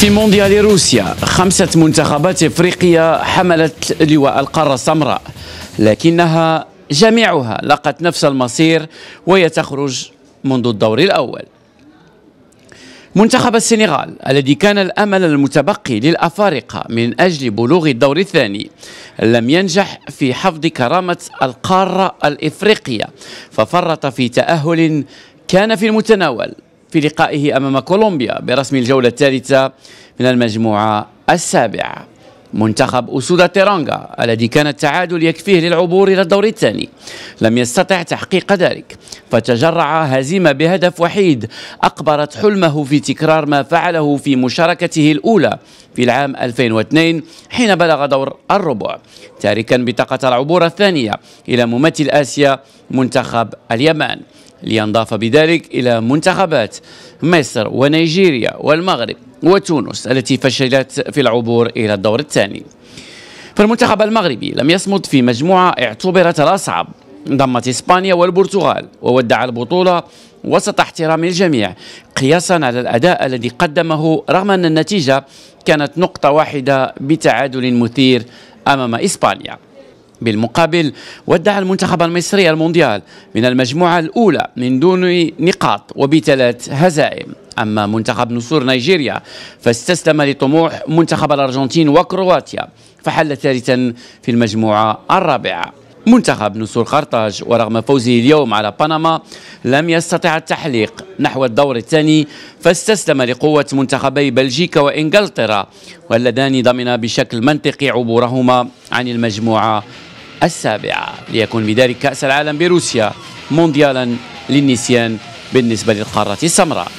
في مونديال روسيا خمسة منتخبات افريقية حملت لواء القارة السمراء لكنها جميعها لقت نفس المصير وهي تخرج منذ الدور الأول منتخب السنغال الذي كان الأمل المتبقي للأفارقة من أجل بلوغ الدور الثاني لم ينجح في حفظ كرامة القارة الإفريقية ففرط في تأهل كان في المتناول في لقائه أمام كولومبيا برسم الجولة الثالثة من المجموعة السابعة منتخب أسود تيرانغا الذي كان التعادل يكفيه للعبور إلى الدور الثاني لم يستطع تحقيق ذلك فتجرع هزيمة بهدف وحيد أقبرت حلمه في تكرار ما فعله في مشاركته الأولى في العام 2002 حين بلغ دور الربع تاركا بطاقة العبور الثانية إلى ممثل آسيا منتخب اليمن لينضاف بذلك إلى منتخبات مصر ونيجيريا والمغرب وتونس التي فشلت في العبور إلى الدور الثاني فالمنتخب المغربي لم يصمد في مجموعة اعتبرت الأصعب ضمت إسبانيا والبرتغال وودع البطولة وسط احترام الجميع قياسا على الأداء الذي قدمه رغم أن النتيجة كانت نقطة واحدة بتعادل مثير أمام إسبانيا بالمقابل ودع المنتخب المصري المونديال من المجموعة الأولى من دون نقاط وبثلاث هزائم أما منتخب نصور نيجيريا فاستسلم لطموح منتخب الأرجنتين وكرواتيا فحل ثالثا في المجموعة الرابعة منتخب نسور قرطاج ورغم فوزه اليوم على بنما لم يستطع التحليق نحو الدور الثاني فاستسلم لقوة منتخبي بلجيكا وإنجلترا واللذان ضمنا بشكل منطقي عبورهما عن المجموعة السابعة ليكون بذلك كأس العالم بروسيا مونديالا للنسيان بالنسبة للقارة السمراء